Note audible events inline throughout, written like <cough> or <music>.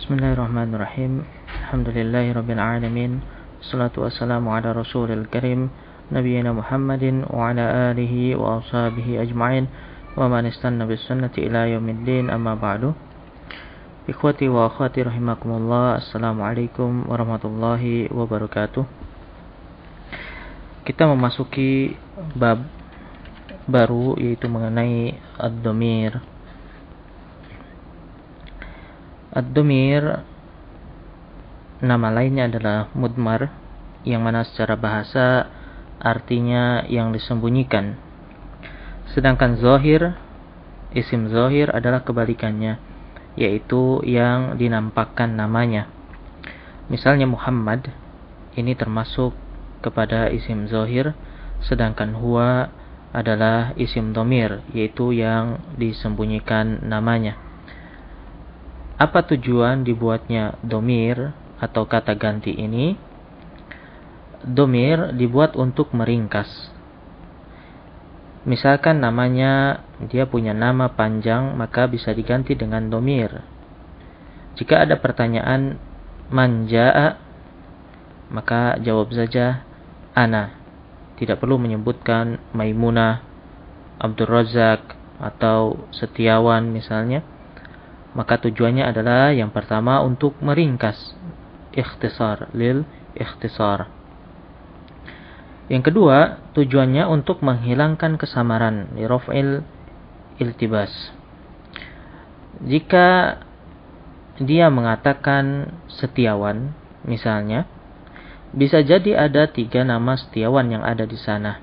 Bismillahirrahmanirrahim Alhamdulillahi Rabbil Alamin Salatu wassalamu ala Rasulil Karim Nabiina Muhammadin wa ala alihi wa ashabihi ajma'in Wa man istanna bis sunnati ila yaumiddin amma ba'du Ikhwati wa akhwati rahimakumullah Assalamualaikum warahmatullahi wabarakatuh Kita memasuki bab baru yaitu mengenai ad-domir Ad-Dumir nama lainnya adalah mudmar yang mana secara bahasa artinya yang disembunyikan. Sedangkan zohir, isim zohir adalah kebalikannya, yaitu yang dinampakkan namanya. Misalnya Muhammad, ini termasuk kepada isim zohir, sedangkan Hua adalah isim domir, yaitu yang disembunyikan namanya. Apa tujuan dibuatnya domir atau kata ganti ini? Domir dibuat untuk meringkas. Misalkan namanya dia punya nama panjang, maka bisa diganti dengan domir. Jika ada pertanyaan manja, maka jawab saja ana. Tidak perlu menyebutkan Maimunah, Abdul Razak, atau Setiawan misalnya maka tujuannya adalah yang pertama untuk meringkas ikhtisar lil ikhtisar. Yang kedua, tujuannya untuk menghilangkan kesamaran lirofil iltibas. Jika dia mengatakan setiawan, misalnya, bisa jadi ada tiga nama setiawan yang ada di sana.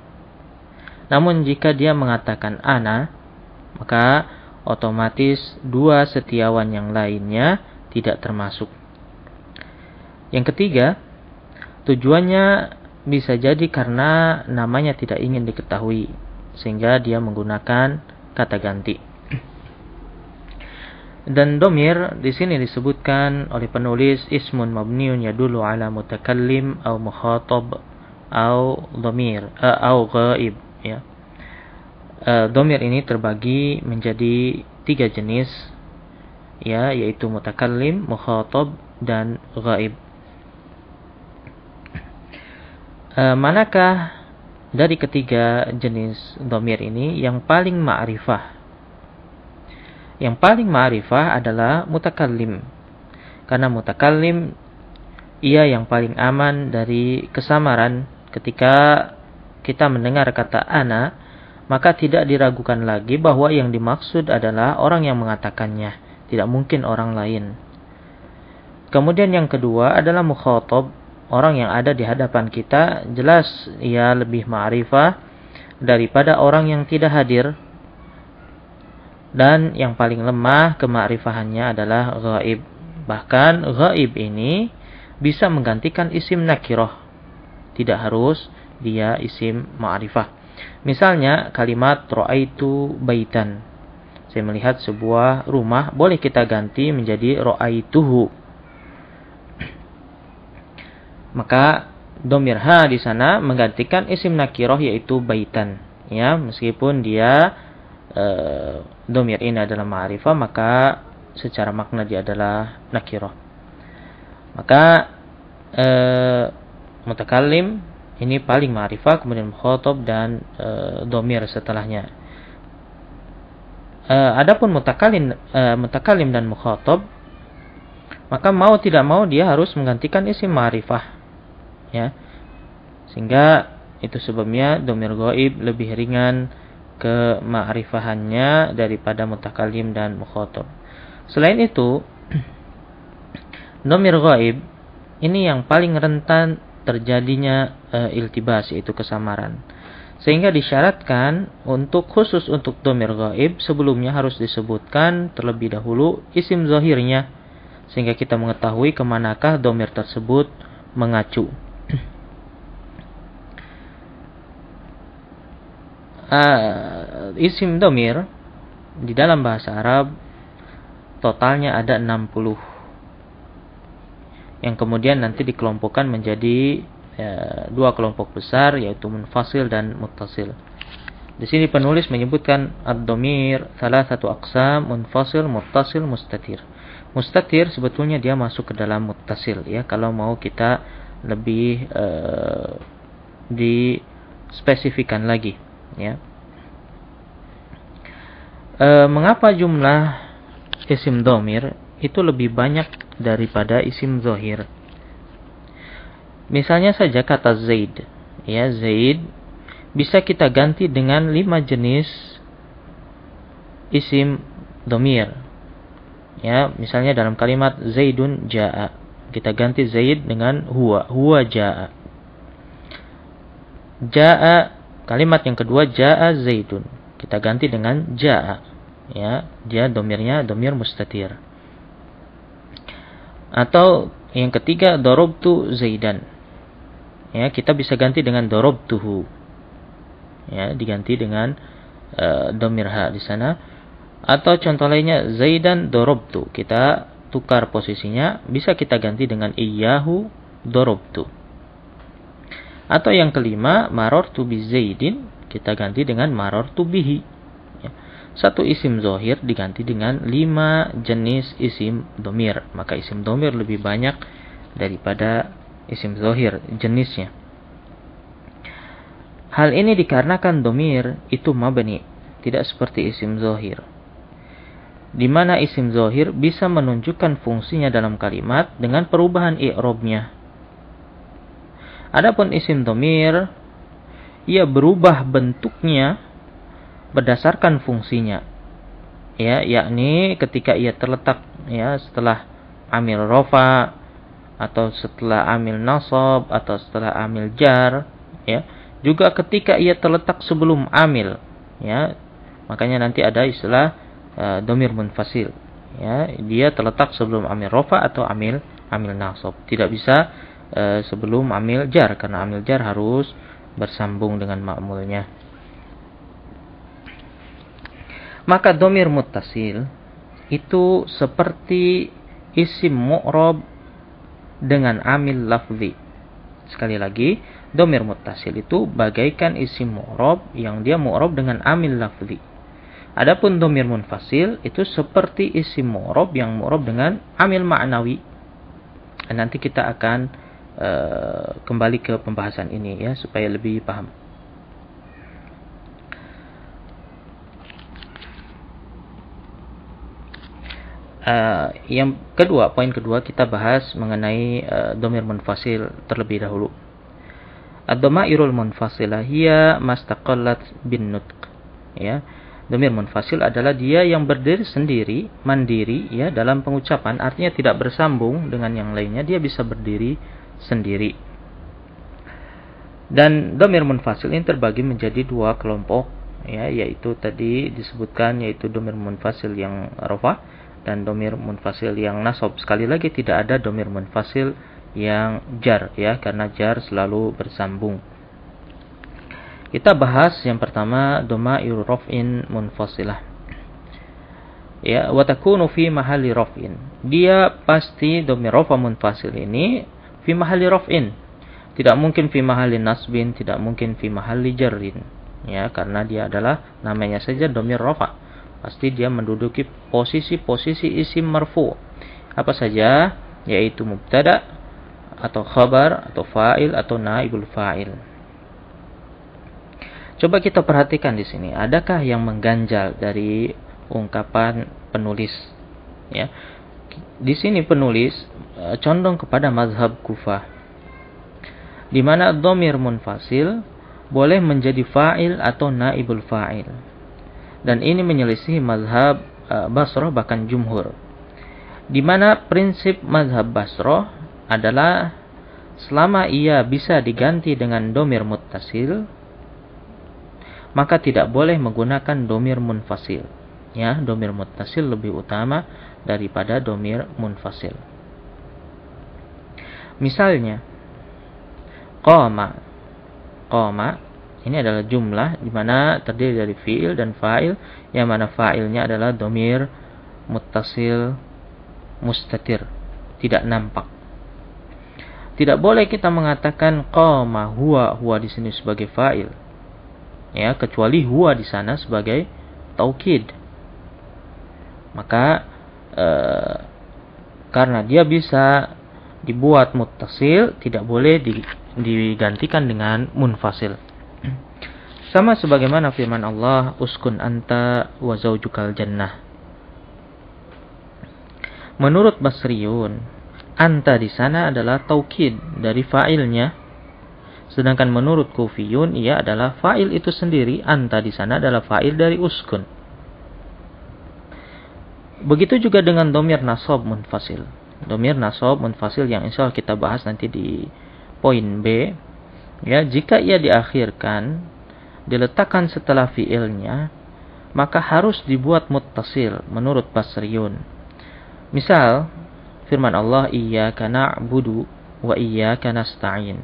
Namun jika dia mengatakan ana, maka otomatis dua setiawan yang lainnya tidak termasuk. Yang ketiga, tujuannya bisa jadi karena namanya tidak ingin diketahui, sehingga dia menggunakan kata ganti. Dan domir di sini disebutkan oleh penulis ismun mabniun ya dulu ala mutakallim au mukhatab au domir atau eh, au ghaib e, domir ini terbagi menjadi tiga jenis ya yaitu mutakallim, mukhatab dan ghaib. E, manakah dari ketiga jenis domir ini yang paling ma'rifah? Yang paling ma'rifah adalah mutakallim. Karena mutakallim ia yang paling aman dari kesamaran ketika kita mendengar kata anak maka tidak diragukan lagi bahwa yang dimaksud adalah orang yang mengatakannya, tidak mungkin orang lain. Kemudian yang kedua adalah mukhotob, orang yang ada di hadapan kita, jelas ia lebih ma'rifah daripada orang yang tidak hadir. Dan yang paling lemah kemarifahannya adalah ghaib. Bahkan ghaib ini bisa menggantikan isim nakiroh. Tidak harus dia isim ma'rifah. Misalnya kalimat ro'aitu baitan. Saya melihat sebuah rumah, boleh kita ganti menjadi ro'aituhu. Maka domirha di sana menggantikan isim nakiroh yaitu baitan. Ya, meskipun dia e, domir ini adalah ma'rifah, maka secara makna dia adalah nakiroh. Maka e, eh, mutakalim ini paling ma'rifah kemudian khotob dan e, domir setelahnya e, adapun mutakalim e, mutakalim dan mukhotob maka mau tidak mau dia harus menggantikan isi ma'rifah ya sehingga itu sebabnya domir goib lebih ringan ke ma'rifahannya daripada mutakalim dan mukhotob selain itu <clears throat> domir goib ini yang paling rentan terjadinya e, iltibas yaitu kesamaran. Sehingga disyaratkan untuk khusus untuk domir gaib sebelumnya harus disebutkan terlebih dahulu isim zohirnya sehingga kita mengetahui kemanakah domir tersebut mengacu. uh, <clears throat> isim domir di dalam bahasa Arab totalnya ada 60 yang kemudian nanti dikelompokkan menjadi e, dua kelompok besar yaitu munfasil dan muttasil. Di sini penulis menyebutkan ad-domir salah satu aksam munfasil, muttasil, mustatir. Mustatir sebetulnya dia masuk ke dalam muttasil ya kalau mau kita lebih e, dispesifikan lagi ya. E, mengapa jumlah isim domir itu lebih banyak daripada isim zohir. Misalnya saja kata Zaid. Ya, Zaid bisa kita ganti dengan lima jenis isim domir. Ya, misalnya dalam kalimat Zaidun ja'a. Kita ganti Zaid dengan huwa. Huwa ja'a. Ja'a, kalimat yang kedua ja'a Zaidun. Kita ganti dengan ja'a. Ya, dia domirnya domir mustatir. Atau yang ketiga darabtu Zaidan. Ya, kita bisa ganti dengan darabtuhu. Ya, diganti dengan uh, eh, domirha di sana. Atau contoh lainnya Zaidan darabtu. Kita tukar posisinya, bisa kita ganti dengan iyyahu darabtu. Atau yang kelima marortu bi Zaidin, kita ganti dengan marortu bihi satu isim zohir diganti dengan lima jenis isim domir. Maka isim domir lebih banyak daripada isim zohir jenisnya. Hal ini dikarenakan domir itu mabni, tidak seperti isim zohir. Di mana isim zohir bisa menunjukkan fungsinya dalam kalimat dengan perubahan i'robnya. Adapun isim domir, ia berubah bentuknya berdasarkan fungsinya. Ya, yakni ketika ia terletak ya setelah amil rofa atau setelah amil nasab atau setelah amil jar ya juga ketika ia terletak sebelum amil ya makanya nanti ada istilah e, domir munfasil ya dia terletak sebelum amil rofa atau amil amil nasab tidak bisa e, sebelum amil jar karena amil jar harus bersambung dengan makmulnya maka domir mutasil itu seperti isim mu'rob dengan amil lafzi. Sekali lagi, domir mutasil itu bagaikan isim mu'rob yang dia mu'rob dengan amil lafzi. Adapun domir munfasil itu seperti isim mu'rob yang mu'rob dengan amil ma'nawi. Nanti kita akan uh, kembali ke pembahasan ini ya supaya lebih paham. Eh, yang kedua, poin kedua kita bahas mengenai uh, eh, domir munfasil terlebih dahulu. Ad-dhamairul munfasilah hiya mastaqallat bin nutq. Ya. Domir munfasil adalah dia yang berdiri sendiri, mandiri ya dalam pengucapan, artinya tidak bersambung dengan yang lainnya, dia bisa berdiri sendiri. Dan domir munfasil ini terbagi menjadi dua kelompok ya, yaitu tadi disebutkan yaitu domir munfasil yang rofah dan domir munfasil yang nasob. Sekali lagi tidak ada domir munfasil yang jar ya karena jar selalu bersambung. Kita bahas yang pertama doma irrofin munfasilah. Ya, wataku nufi fi rofin. Dia pasti domir rofa munfasil ini fi mahali rofin. Tidak mungkin fi mahali nasbin, tidak mungkin fi mahali jarin. Ya, karena dia adalah namanya saja domir rofa pasti dia menduduki posisi-posisi isim marfu. Apa saja? Yaitu mubtada atau khabar atau fa'il atau naibul fa'il. Coba kita perhatikan di sini, adakah yang mengganjal dari ungkapan penulis? Ya. Di sini penulis e, condong kepada mazhab Kufah. Di mana domir munfasil boleh menjadi fa'il atau naibul fa'il dan ini menyelisih mazhab e, Basroh bahkan jumhur. Di mana prinsip mazhab Basroh adalah selama ia bisa diganti dengan domir mutasil, maka tidak boleh menggunakan domir munfasil. Ya, domir mutasil lebih utama daripada domir munfasil. Misalnya, koma koma ini adalah jumlah di mana terdiri dari fiil dan fa'il yang mana fa'ilnya adalah domir mutasil mustatir, tidak nampak. Tidak boleh kita mengatakan koma huwa huwa di sini sebagai fa'il. Ya, kecuali huwa di sana sebagai taukid. Maka eh, karena dia bisa dibuat mutasil tidak boleh digantikan dengan munfasil. Sama sebagaimana firman Allah, "Uskun anta wa zaujukal jannah." Menurut Basriun, anta di sana adalah taukid dari fa'ilnya. Sedangkan menurut Kufiyun ia adalah fa'il itu sendiri, anta di sana adalah fa'il dari uskun. Begitu juga dengan domir nasob munfasil. Domir nasob munfasil yang insya Allah kita bahas nanti di poin B ya jika ia diakhirkan diletakkan setelah fiilnya maka harus dibuat muttasil menurut Basriun misal firman Allah Iya karena budu wa Iya karena stain.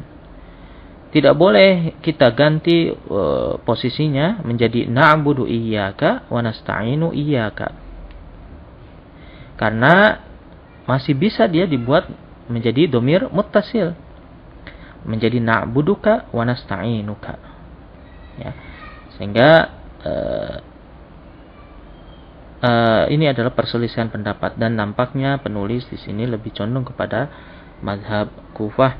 tidak boleh kita ganti uh, posisinya menjadi na'budu iyyaka wa nasta'inu iyyaka karena masih bisa dia dibuat menjadi domir mutasil menjadi na'buduka wa nasta'inuka. Ya. Sehingga uh, uh, ini adalah perselisihan pendapat dan nampaknya penulis di sini lebih condong kepada mazhab Kufah.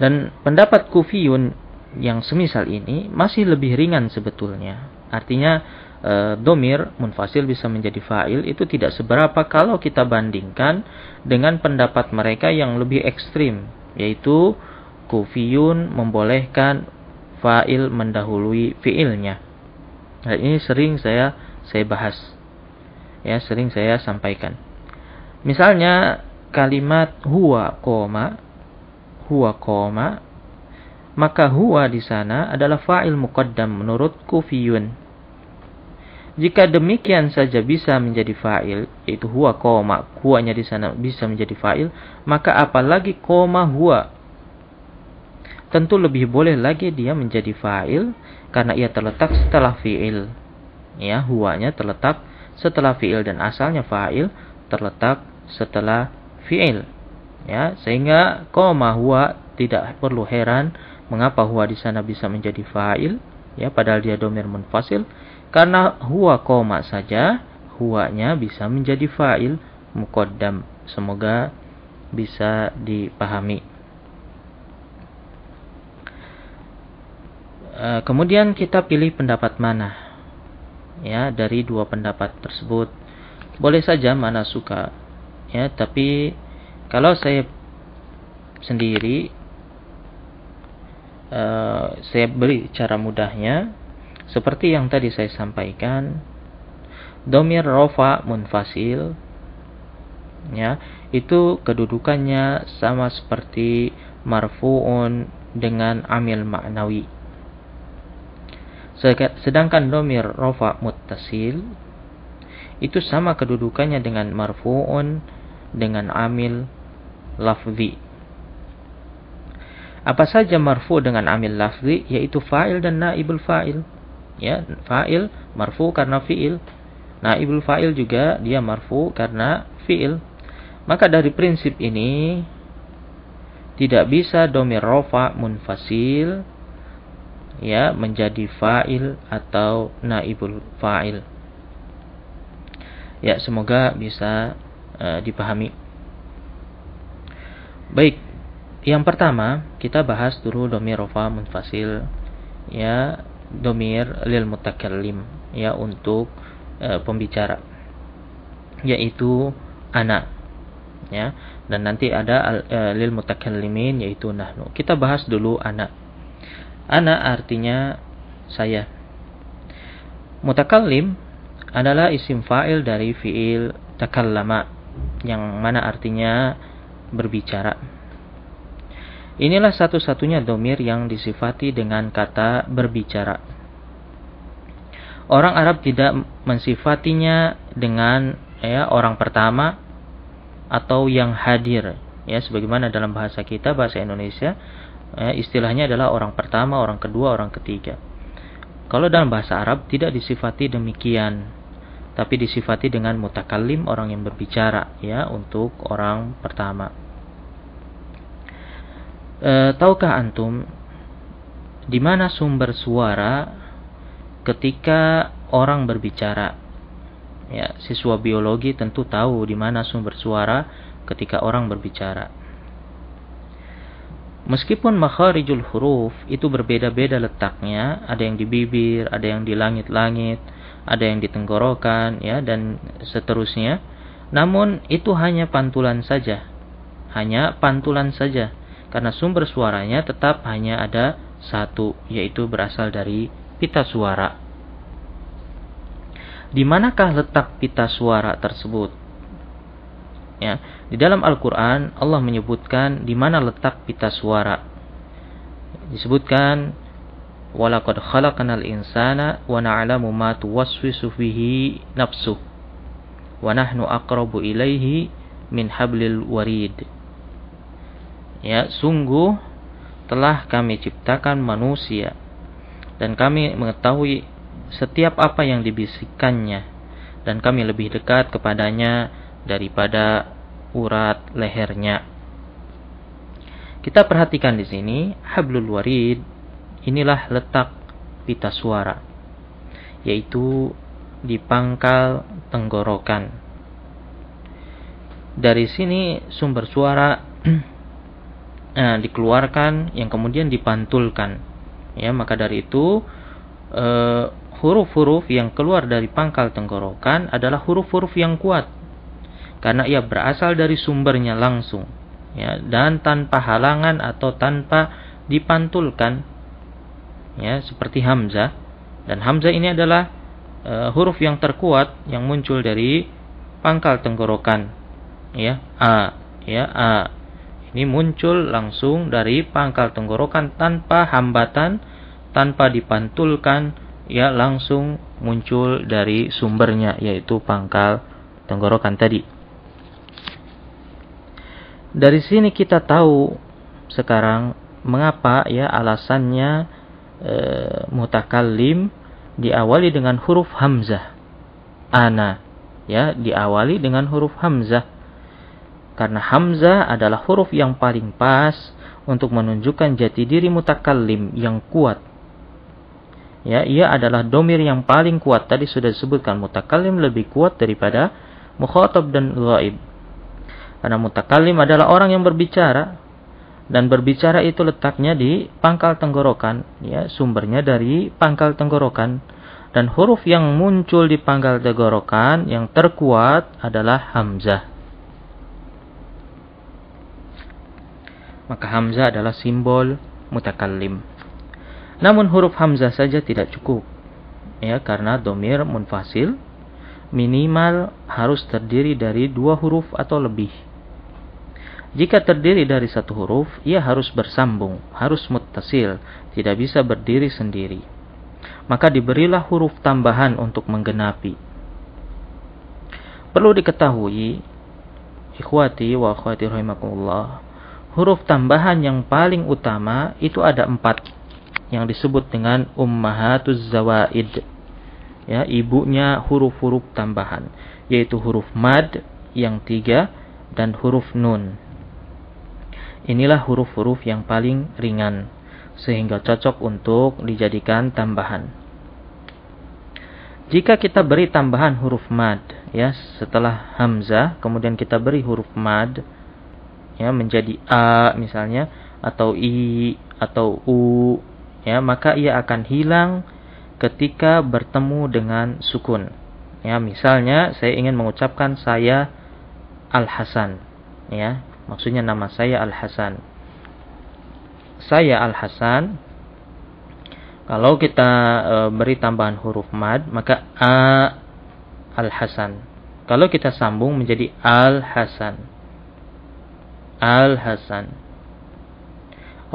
Dan pendapat Kufiyun yang semisal ini masih lebih ringan sebetulnya. Artinya e, domir munfasil bisa menjadi fa'il itu tidak seberapa kalau kita bandingkan dengan pendapat mereka yang lebih ekstrim yaitu kufiyun membolehkan fa'il mendahului fi'ilnya. Nah, ini sering saya saya bahas. Ya, sering saya sampaikan. Misalnya kalimat huwa koma huwa koma maka huwa di sana adalah fa'il muqaddam menurut kufiyun. Jika demikian saja bisa menjadi fa'il, yaitu huwa koma huwanya di sana bisa menjadi fa'il maka apalagi koma huwa tentu lebih boleh lagi dia menjadi fa'il karena ia terletak setelah fi'il ya huwanya terletak setelah fi'il dan asalnya fa'il terletak setelah fi'il ya sehingga koma huwa tidak perlu heran mengapa huwa di sana bisa menjadi fa'il ya padahal dia domir munfasil karena huwa koma saja huwanya bisa menjadi fa'il muqaddam. Semoga bisa dipahami. E, kemudian kita pilih pendapat mana ya dari dua pendapat tersebut. Boleh saja mana suka ya, tapi kalau saya sendiri uh, saya beli cara mudahnya seperti yang tadi saya sampaikan domir rofa munfasil ya itu kedudukannya sama seperti marfuun dengan amil maknawi sedangkan domir rofa muttasil itu sama kedudukannya dengan marfuun dengan amil lafzi apa saja marfu dengan amil lafzi yaitu fa'il dan naibul fa'il ya fa'il marfu karena fi'il Nah, ibul fa'il juga dia marfu karena fi'il. Maka dari prinsip ini tidak bisa domir rofa munfasil ya menjadi fa'il atau naibul fa'il. Ya, semoga bisa uh, dipahami. Baik, yang pertama kita bahas dulu domir rofa munfasil ya domir lil mutakallim ya untuk e, pembicara yaitu anak ya dan nanti ada al, e, lil mutakallimin yaitu nahnu kita bahas dulu anak anak artinya saya mutakallim adalah isim fa'il dari fi'il takallama yang mana artinya berbicara Inilah satu-satunya domir yang disifati dengan kata berbicara orang Arab tidak mensifatinya dengan ya orang pertama atau yang hadir ya sebagaimana dalam bahasa kita bahasa Indonesia ya, istilahnya adalah orang pertama, orang kedua, orang ketiga. Kalau dalam bahasa Arab tidak disifati demikian tapi disifati dengan mutakalim orang yang berbicara ya untuk orang pertama. E, tahukah antum di mana sumber suara ketika orang berbicara ya siswa biologi tentu tahu di mana sumber suara ketika orang berbicara Meskipun makharijul huruf itu berbeda-beda letaknya, ada yang di bibir, ada yang di langit-langit, ada yang di tenggorokan, ya, dan seterusnya. Namun itu hanya pantulan saja, hanya pantulan saja, karena sumber suaranya tetap hanya ada satu, yaitu berasal dari pita suara. Di manakah letak pita suara tersebut? Ya, di dalam Al-Qur'an Allah menyebutkan di mana letak pita suara. Disebutkan walaqad khalaqnal insana wa na'lamu ma tuwaswisu fihi nafsuh wa nahnu aqrabu ilaihi min hablil warid ya sungguh telah kami ciptakan manusia dan kami mengetahui setiap apa yang dibisikkannya, dan kami lebih dekat kepadanya daripada urat lehernya. Kita perhatikan di sini hablul warid inilah letak pita suara yaitu di pangkal tenggorokan. Dari sini sumber suara <clears throat> eh, dikeluarkan yang kemudian dipantulkan ya maka dari itu eh, huruf-huruf e, yang keluar dari pangkal tenggorokan adalah huruf-huruf yang kuat karena ia berasal dari sumbernya langsung ya dan tanpa halangan atau tanpa dipantulkan ya seperti hamzah dan hamzah ini adalah e, huruf yang terkuat yang muncul dari pangkal tenggorokan ya a ya a ini muncul langsung dari pangkal tenggorokan tanpa hambatan, tanpa dipantulkan, ya langsung muncul dari sumbernya yaitu pangkal tenggorokan tadi. Dari sini kita tahu sekarang mengapa ya alasannya e, mutakalim diawali dengan huruf hamzah. Ana ya diawali dengan huruf hamzah karena hamzah adalah huruf yang paling pas untuk menunjukkan jati diri mutakallim yang kuat. Ya, ia adalah domir yang paling kuat. Tadi sudah disebutkan mutakallim lebih kuat daripada mukhatab dan ghaib. Karena mutakallim adalah orang yang berbicara dan berbicara itu letaknya di pangkal tenggorokan, ya, sumbernya dari pangkal tenggorokan. Dan huruf yang muncul di pangkal tenggorokan yang terkuat adalah hamzah. maka hamzah adalah simbol mutakallim. Namun huruf hamzah saja tidak cukup. Ya, karena domir munfasil minimal harus terdiri dari dua huruf atau lebih. Jika terdiri dari satu huruf, ia harus bersambung, harus mutasil, tidak bisa berdiri sendiri. Maka diberilah huruf tambahan untuk menggenapi. Perlu diketahui, ikhwati wa akhwati rahimakumullah, huruf tambahan yang paling utama itu ada empat yang disebut dengan ummahatuz zawaid ya ibunya huruf-huruf tambahan yaitu huruf mad yang tiga dan huruf nun inilah huruf-huruf yang paling ringan sehingga cocok untuk dijadikan tambahan jika kita beri tambahan huruf mad ya setelah hamzah kemudian kita beri huruf mad ya menjadi a misalnya atau i atau u ya maka ia akan hilang ketika bertemu dengan sukun. Ya, misalnya saya ingin mengucapkan saya Al Hasan. Ya, maksudnya nama saya Al Hasan. Saya Al Hasan. Kalau kita e, beri tambahan huruf mad, maka A Al Hasan. Kalau kita sambung menjadi Al Hasan. Al-Hasan.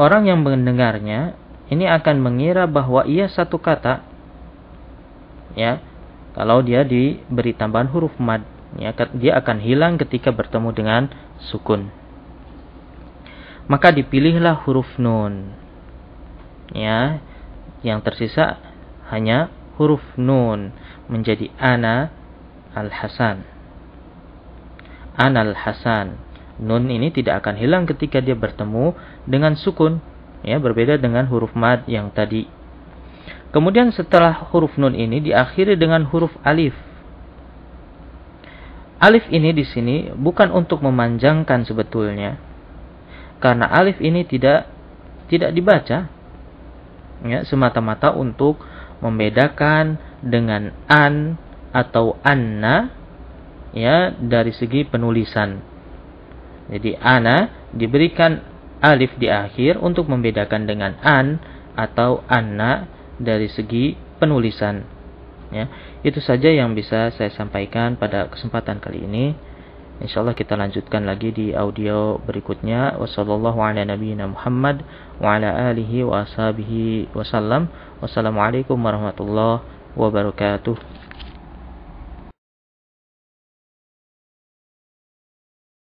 Orang yang mendengarnya ini akan mengira bahwa ia satu kata ya kalau dia diberi tambahan huruf mad ya dia akan hilang ketika bertemu dengan sukun maka dipilihlah huruf nun ya yang tersisa hanya huruf nun menjadi ana al hasan ana al hasan Nun ini tidak akan hilang ketika dia bertemu dengan sukun, ya berbeda dengan huruf mad yang tadi. Kemudian setelah huruf nun ini diakhiri dengan huruf alif. Alif ini di sini bukan untuk memanjangkan sebetulnya. Karena alif ini tidak tidak dibaca. Ya, semata-mata untuk membedakan dengan an atau anna ya dari segi penulisan jadi ana diberikan alif di akhir untuk membedakan dengan an atau anna dari segi penulisan. Ya, itu saja yang bisa saya sampaikan pada kesempatan kali ini. Insya Allah kita lanjutkan lagi di audio berikutnya. Wassalamualaikum warahmatullahi wabarakatuh.